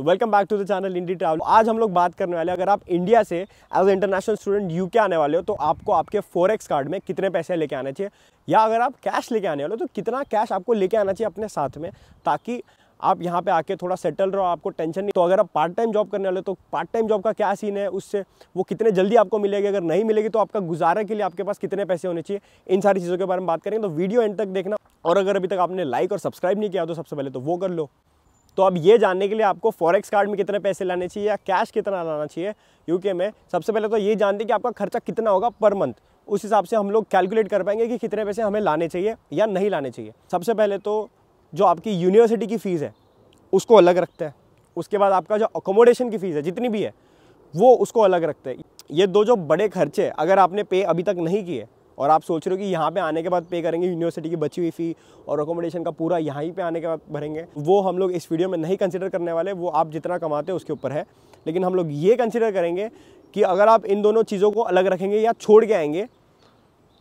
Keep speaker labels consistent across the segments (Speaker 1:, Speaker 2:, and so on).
Speaker 1: तो welcome back to the channel Indie travel आज हम लोग बात करने वाले अगर आप इंडिया से as a international student UK आने वाले हो तो आपको आपके फोरेक्स कार्ड में कितने पैसे लेके आने चाहिए या अगर आप कैश लेके आने वाले हो तो कितना कैश आपको लेके आना चाहिए अपने साथ में ताकि आप यहाँ पे आके थोड़ा सेटल रहो आपको टेंशन नहीं तो अगर आप पार्ट टाइम जॉब करने वाले तो पार्ट टाइम जॉब का क्या सीन है उससे वो कितने जल्दी आपको मिलेगी अगर नहीं मिलेगी तो आपका गुजारा के लिए आपके पास कितने पैसे होने चाहिए इन सारी चीज़ों के बारे में बात करेंगे तो वीडियो एंड तक देखना और अगर अभी तक आपने लाइक और सब्सक्राइब नहीं किया तो सबसे पहले तो वो कर लो तो अब ये जानने के लिए आपको फॉरेक्स कार्ड में कितने पैसे लाने चाहिए या कैश कितना लाना चाहिए यूके में सबसे पहले तो ये जानते हैं कि आपका खर्चा कितना होगा पर मंथ उस हिसाब से हम लोग कैलकुलेट कर पाएंगे कि कितने पैसे हमें लाने चाहिए या नहीं लाने चाहिए सबसे पहले तो जो आपकी यूनिवर्सिटी की फ़ीस है उसको अलग रखते हैं उसके बाद आपका जो अकोमोडेशन की फ़ीस है जितनी भी है वो उसको अलग रखते हैं ये दो जो बड़े खर्चे अगर आपने पे अभी तक नहीं किए और आप सोच रहे हो कि यहाँ पे आने के बाद पे करेंगे यूनिवर्सिटी की बची हुई फ़ी और अकोमोडेशन का पूरा यहीं पे आने के बाद भरेंगे वो हम लोग इस वीडियो में नहीं कंसिडर करने वाले वो आप जितना कमाते हैं उसके ऊपर है लेकिन हम लोग ये कंसिडर करेंगे कि अगर आप इन दोनों चीज़ों को अलग रखेंगे या छोड़ के आएंगे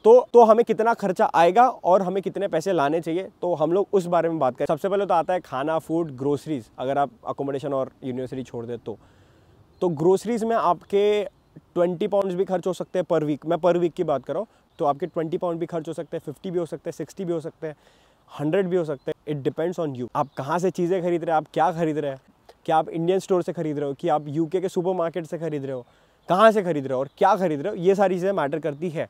Speaker 1: तो तो हमें कितना खर्चा आएगा और हमें कितने पैसे लाने चाहिए तो हम लोग उस बारे में बात करें सबसे पहले तो आता है खाना फूड ग्रोसरीज़ अगर आप अकोमोडेशन और यूनिवर्सिटी छोड़ दे तो तो ग्रोसरीज़ में आपके ट्वेंटी पाउंड्स भी खर्च हो सकते हैं पर वीक मैं पर वीक की बात कर रहा हूँ तो आपके ट्वेंटी पाउंड भी खर्च हो सकते हैं फिफ्टी भी हो सकते हैं सिक्सटी भी हो सकते हैं हंड्रेड भी हो सकते हैं इट डिपेंड्स ऑन यू आप कहाँ से चीज़ें खरीद रहे हैं आप क्या खरीद रहे हैं क्या आप इंडियन स्टोर से खरीद रहे हो कि आप यूके के सुपरमार्केट से खरीद रहे हो कहाँ से खरीद रहे हो और क्या खरीद रहे हो ये सारी चीज़ें मैटर करती है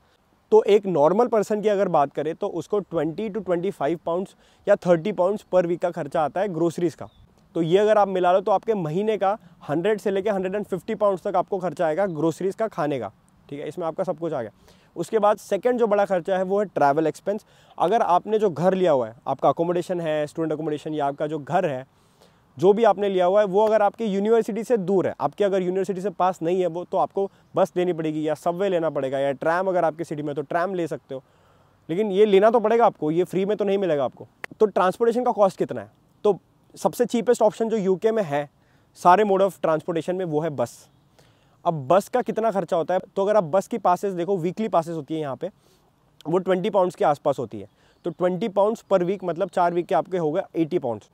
Speaker 1: तो एक नॉर्मल पर्सन की अगर बात करें तो उसको 20 टू 25 पाउंड्स या 30 पाउंड्स पर वीक का खर्चा आता है ग्रोसरीज़ का तो ये अगर आप मिला लो तो आपके महीने का 100 से लेकर 150 पाउंड्स तक आपको खर्चा आएगा ग्रोसरीज़ का खाने का ठीक है इसमें आपका सब कुछ आ गया उसके बाद सेकंड जो बड़ा खर्चा है वो है ट्रैवल एक्सपेंस अगर आपने जो घर लिया हुआ है आपका अकोमोडेशन है स्टूडेंट अकोमोडेशन या आपका जो घर है जो भी आपने लिया हुआ है वो अगर आपकी यूनिवर्सिटी से दूर है आपके अगर यूनिवर्सिटी से पास नहीं है वो तो आपको बस लेनी पड़ेगी या सबवे लेना पड़ेगा या ट्रैम अगर आपकी सिटी में तो ट्रैम ले सकते हो लेकिन ये लेना तो पड़ेगा आपको ये फ्री में तो नहीं मिलेगा आपको तो ट्रांसपोर्टेशन का कॉस्ट कितना है तो सबसे चीपेस्ट ऑप्शन जो यूके में है सारे मोड ऑफ ट्रांसपोर्टेशन में वो है बस अब बस का कितना खर्चा होता है तो अगर आप बस की पासेस देखो वीकली पासेस होती है यहाँ पे वो ट्वेंटी पाउंड्स के आसपास होती है तो ट्वेंटी पाउंड्स पर वीक मतलब चार वीक के आपके होगा एटी पाउंड्स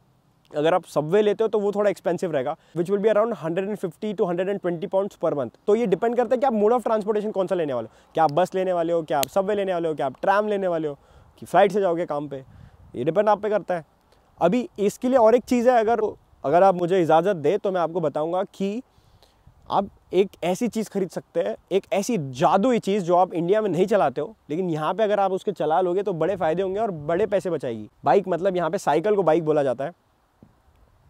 Speaker 1: अगर आप सबवे लेते हो तो वो थोड़ा एक्सपेंसिव रहेगा which will be around hundred and fifty two hundred and twenty pounds per month तो ये डिपेंड करता है कि आप मोड ऑफ ट्रांसपोर्टेशन कौन सा लेने वाले हो क्या आप बस लेने वाले हो क्या आप सबवे लेने वाले हो क्या आप ट्रैम लेने वाले हो कि फ्लाइट से जाओगे काम पे ये डिपेंड आप पे करता है अभी इसके लिए और एक चीज़ है अगर अगर आप मुझे इजाज़त दे तो मैं आपको बताऊँगा कि आप एक ऐसी चीज़ खरीद सकते हैं एक ऐसी जादुई चीज़ जो आप इंडिया में नहीं चलाते हो लेकिन यहाँ पे अगर आप उसके चला लोगे तो बड़े फायदे होंगे और बड़े पैसे बचाएगी बाइक मतलब यहाँ पे साइकिल को बाइक बोला जाता है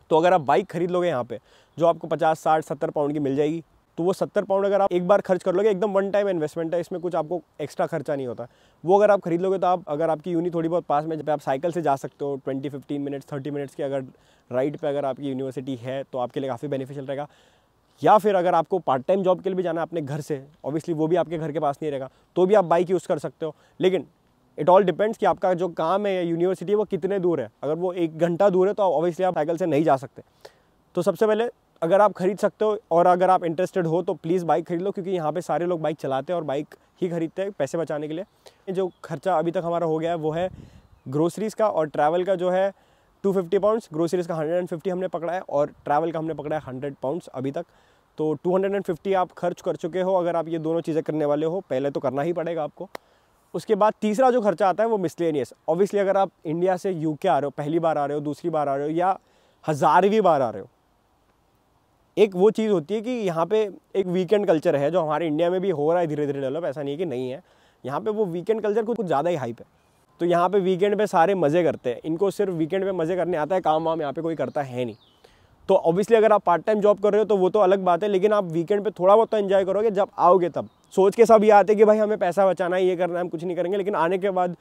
Speaker 1: तो अगर आप बाइक खरीद लोगे यहाँ पे जो आपको पचास साठ सत्तर पाउंड की मिल जाएगी तो वो सत्तर पाउंड अगर आप एक बार खर्च कर लोगे एकदम वन टाइम इन्वेस्टमेंट है इसमें कुछ आपको एक्स्ट्रा खर्चा नहीं होता वो अगर आप खरीद लोगे तो आप अगर आपकी यूनी थोड़ी बहुत पास में जब आप साइकिल से जा सकते हो twenty fifteen minutes thirty minutes के अगर राइड पे अगर आपकी यूनिवर्सिटी है तो आपके लिए काफ़ी बेनिफिशियल रहेगा या फिर अगर आपको पार्ट टाइम जॉब के लिए भी जाना है अपने घर से ऑब्वियसली वो भी आपके घर के पास नहीं रहेगा तो भी आप बाइक यूज़ कर सकते हो लेकिन इट ऑल डिपेंड्स कि आपका जो काम है या यूनिवर्सिटी है वो कितने दूर है अगर वो एक घंटा दूर है तो ऑब्वियसली आप साइकिल से नहीं जा सकते तो सबसे पहले अगर आप खरीद सकते हो और अगर आप इंटरेस्टेड हो तो प्लीज़ बाइक खरीद लो क्योंकि यहाँ पे सारे लोग बाइक चलाते हैं और बाइक ही खरीदते हैं पैसे बचाने के लिए जो खर्चा अभी तक हमारा हो गया है वो है ग्रोसरीज़ का और ट्रैवल का जो है टू फिफ्टी पाउंड्स ग्रोसरीज का हंड्रेड एंड फिफ्टी हमने पकड़ा है और ट्रैवल का हमने पकड़ा है हंड्रेड पाउंड्स अभी तक तो टू हंड्रेड एंड फिफ्टी आप खर्च कर चुके हो अगर आप ये दोनों चीज़ें करने वाले हो पहले तो करना ही पड़ेगा आपको उसके बाद तीसरा जो खर्चा आता है वो मिसलेनियस ऑब्वियसली अगर आप इंडिया से यू आ रहे हो पहली बार आ रहे हो दूसरी बार आ रहे हो या हज़ारवीं बार आ रहे हो एक वो चीज़ होती है कि यहाँ पे एक वीकेंड कल्चर है जो हमारे इंडिया में भी हो रहा है धीरे धीरे डेवलप ऐसा नहीं है कि नहीं है यहाँ पे वो वीकेंड कल्चर कुछ ज़्यादा ही हाइप है तो यहाँ पे वीकेंड पे सारे मज़े करते हैं इनको सिर्फ वीकेंड पे मज़े करने आता है काम वाम यहाँ पे कोई करता है नहीं तो ऑब्वियसली अगर आप पार्ट टाइम जॉब कर रहे हो तो वो तो अलग बात है लेकिन आप वीकेंड पे थोड़ा बहुत तो इन्जॉय करोगे जब आओगे तब सोच के सब ये आते कि भाई हमें पैसा बचाना है ये करना है हम कुछ नहीं करेंगे लेकिन आने के बाद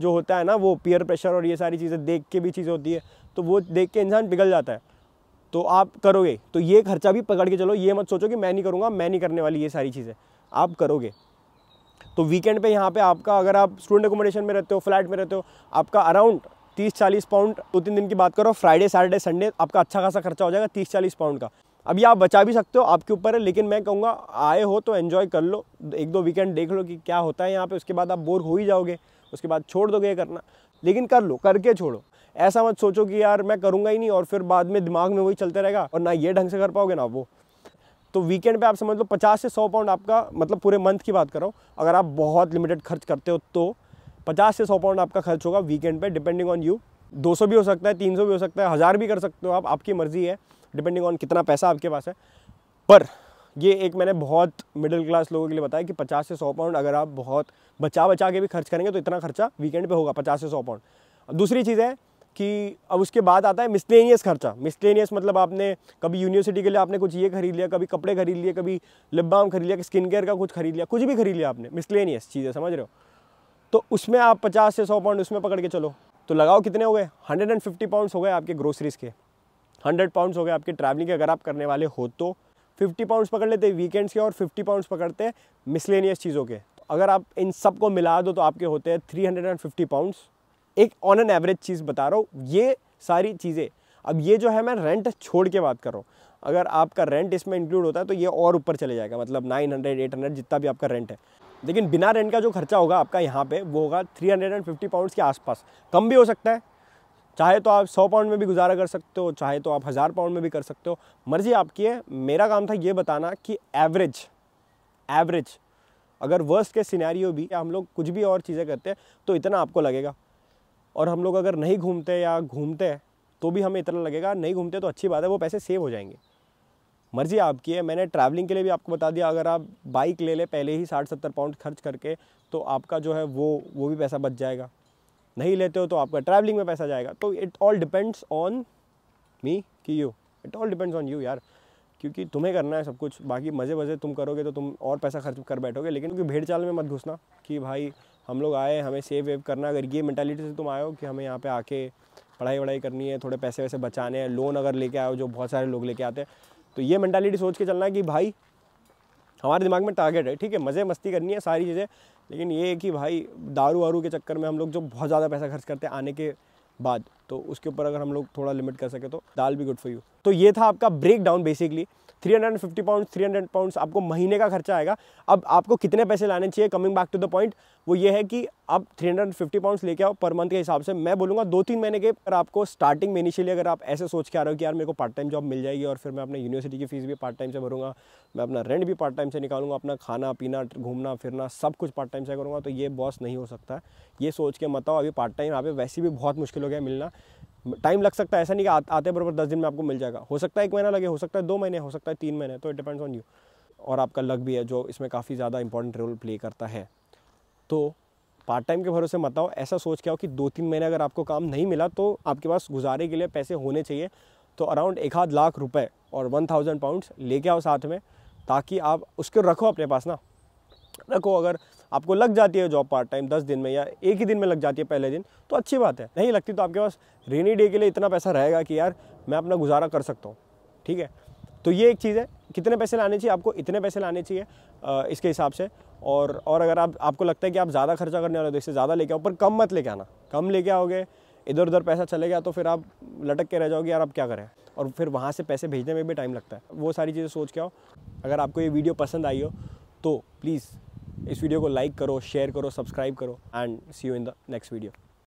Speaker 1: जो होता है ना वो पीयर प्रेशर और ये सारी चीज़ें देख के भी चीज़ें होती है तो वो देख के इंसान पिघल जाता है तो आप करोगे तो ये खर्चा भी पकड़ के चलो ये मत सोचो कि मैं नहीं करूँगा मैं नहीं करने वाली ये सारी चीज़ें आप करोगे तो वीकेंड पे यहाँ पे आपका अगर आप स्टूडेंट एकोमोडेशन में रहते हो फ्लैट में रहते हो आपका अराउंड तीस चालीस पाउंड दो तो तीन दिन की बात करो फ्राइडे सैटरडे संडे आपका अच्छा खासा खर्चा हो जाएगा तीस चालीस पाउंड का अभी आप बचा भी सकते हो आपके ऊपर है लेकिन मैं कहूँगा आए हो तो एन्जॉय कर लो एक दो वीकेंड देख लो कि क्या होता है यहाँ पे उसके बाद आप बोर हो ही जाओगे उसके बाद छोड़ दोगे करना लेकिन कर लो करके छोड़ो ऐसा मत सोचो कि यार मैं करूँगा ही नहीं और फिर बाद में दिमाग में वही चलते रहेगा और ना ये ढंग से कर पाओगे ना वो तो वीकेंड पे आप समझ लो पचास से सौ पाउंड आपका मतलब पूरे मंथ की बात कर रहा हूँ अगर आप बहुत लिमिटेड खर्च करते हो तो पचास से सौ पाउंड आपका खर्च होगा वीकेंड पे डिपेंडिंग ऑन यू 200 भी हो सकता है 300 भी हो सकता है हज़ार भी कर सकते हो आप आपकी मर्ज़ी है डिपेंडिंग ऑन कितना पैसा आपके पास है पर ये एक मैंने बहुत मिडिल क्लास लोगों के लिए बताया कि 50 से 100 पाउंड अगर आप बहुत बचा बचा के भी खर्च करेंगे तो इतना खर्चा वीकेंड पे होगा 50 से 100 पाउंड दूसरी चीज़ है कि अब उसके बाद आता है मिसलेनियस खर्चा मिसलेनियस मतलब आपने कभी यूनिवर्सिटी के लिए आपने कुछ ये खरीद लिया कभी कपड़े खरीद लिए कभी लिप बाम खरीद लिया स्किन केयर का कुछ खरीद लिया कुछ भी खरीद लिया आपने मिसलेनियस चीज़ें समझ रहे हो तो उसमें आप पचास से सौ पाउंड उसमें पकड़ के चलो तो लगाओ कितने हो गए हंड्रेड एंड फिफ्टी पाउंड्स हो गए आपके ग्रोसरीज़ के हंड्रेड पाउंड्स हो गए आपके ट्रैवलिंग के अगर आप करने वाले हो तो फिफ्टी पाउंड्स पकड़ लेते वीकेंड्स के और फिफ्टी पाउंड्स पकड़ते मिसलेनियस चीज़ों के तो अगर आप इन सब को मिला दो तो आपके होते हैं three hundred and fifty pounds एक ऑन एन एवरेज चीज़ बता रहा हूँ ये सारी चीज़ें अब ये जो है मैं रेंट छोड़ के बात कर रहा हूँ अगर आपका रेंट इसमें इंक्लूड होता है तो ये और ऊपर चले जाएगा मतलब 900 800 जितना भी आपका रेंट है लेकिन बिना रेंट का जो खर्चा होगा आपका यहाँ पे वो होगा 350 पाउंड्स के आसपास कम भी हो सकता है चाहे तो आप 100 पाउंड में भी गुजारा कर सकते हो चाहे तो आप हज़ार पाउंड में भी कर सकते हो मर्जी आपकी है मेरा काम था ये बताना कि एवरेज एवरेज अगर वर्स्ट के सीनारी भी हम लोग कुछ भी और चीज़ें करते हैं तो इतना आपको लगेगा और हम लोग अगर नहीं घूमते या घूमते तो भी हमें इतना लगेगा नहीं घूमते तो अच्छी बात है वो पैसे सेव हो जाएंगे मर्जी आपकी है मैंने ट्रैवलिंग के लिए भी आपको बता दिया अगर आप बाइक ले लें पहले ही साठ सत्तर पाउंड खर्च करके तो आपका जो है वो वो भी पैसा बच जाएगा नहीं लेते हो तो आपका ट्रैवलिंग में पैसा जाएगा तो it all depends on me कि you it all depends on you यार क्योंकि तुम्हें करना है सब कुछ बाकी मज़े मज़े तुम करोगे तो तुम और पैसा खर्च कर बैठोगे लेकिन क्योंकि भेड़ चाल में मत घुसना कि भाई हम लोग आए हमें सेव वेव करना अगर ये मैंटेलिटी से तुम आयो कि हमें यहाँ पे आके पढ़ाई वढ़ाई करनी है थोड़े पैसे वैसे बचाने हैं लोन अगर लेके आओ जो बहुत सारे लोग लेके आते हैं तो ये मैंटेलिटी सोच के चलना कि भाई हमारे दिमाग में टारगेट है ठीक है मज़े मस्ती करनी है सारी चीज़ें लेकिन ये है कि भाई दारू वारू के चक्कर में हम लोग जो बहुत ज़्यादा पैसा खर्च करते हैं आने के बाद तो उसके ऊपर अगर हम लोग थोड़ा लिमिट कर सके तो दाल भी गुड फॉर यू तो ये था आपका break down basically 350 pound 300 pounds आपको महीने का खर्चा आएगा अब आपको कितने पैसे लाने चाहिए coming back to the point वो ये है कि आप 350 पाउंड्स लेके आओ पर मंथ के हिसाब से मैं बोलूँगा दो तीन महीने के अगर आपको स्टार्टिंग में इनिशियली अगर आप ऐसे सोच के आ रहे हो कि यार मेरे को पार्ट टाइम जॉब मिल जाएगी और फिर मैं अपने यूनिवर्सिटी की फीस भी पार्ट टाइम से भरूंगा मैं अपना रेंट भी पार्ट टाइम से निकालूंगा अपना खाना पीना घूमना फिरना सब कुछ पार्ट टाइम से करूँगा तो ये बॉस नहीं हो सकता ये सोच के मत अभी पार्ट टाइम यहाँ पे वैसे भी बहुत मुश्किल हो गया मिलना टाइम लग सकता है ऐसा नहीं कि आ, आते बरबर दस दिन में आपको मिल जाएगा हो सकता है एक महीना लगे हो सकता है दो महीने हो सकता है तीन महीने तो इट डिपेंड्स ऑन यू और आपका लक भी है जो इसमें काफ़ी ज़्यादा इंपॉर्टेंट रोल प्ले करता है तो पार्ट टाइम के भरोसे मत आओ ऐसा सोच के आओ कि दो तीन महीने अगर आपको काम नहीं मिला तो आपके पास गुजारे के लिए पैसे होने चाहिए तो अराउंड एक आध लाख रुपए और वन थाउजेंड पाउंड्स लेके आओ साथ में ताकि आप उसको रखो अपने पास ना रखो अगर आपको लग जाती है जॉब पार्ट टाइम दस दिन में या एक ही दिन में लग जाती है पहले दिन तो अच्छी बात है नहीं लगती तो आपके पास रेनी डे के लिए इतना पैसा रहेगा कि यार मैं अपना गुजारा कर सकता हूँ ठीक है तो ये एक चीज़ है कितने पैसे लाने चाहिए आपको इतने पैसे लाने चाहिए इसके हिसाब से और और अगर आप आपको लगता है कि आप ज़्यादा खर्चा करने वाले हो तो इससे ज़्यादा लेके आओ पर कम मत लेके आना कम लेके आओगे इधर उधर पैसा चले गया तो फिर आप लटक के रह जाओगे यार आप क्या करें और फिर वहाँ से पैसे भेजने में भी टाइम लगता है वो सारी चीज़ें सोच के आओ अगर आपको ये वीडियो पसंद आई हो तो प्लीज़ इस वीडियो को लाइक करो शेयर करो सब्सक्राइब करो and see you in the next video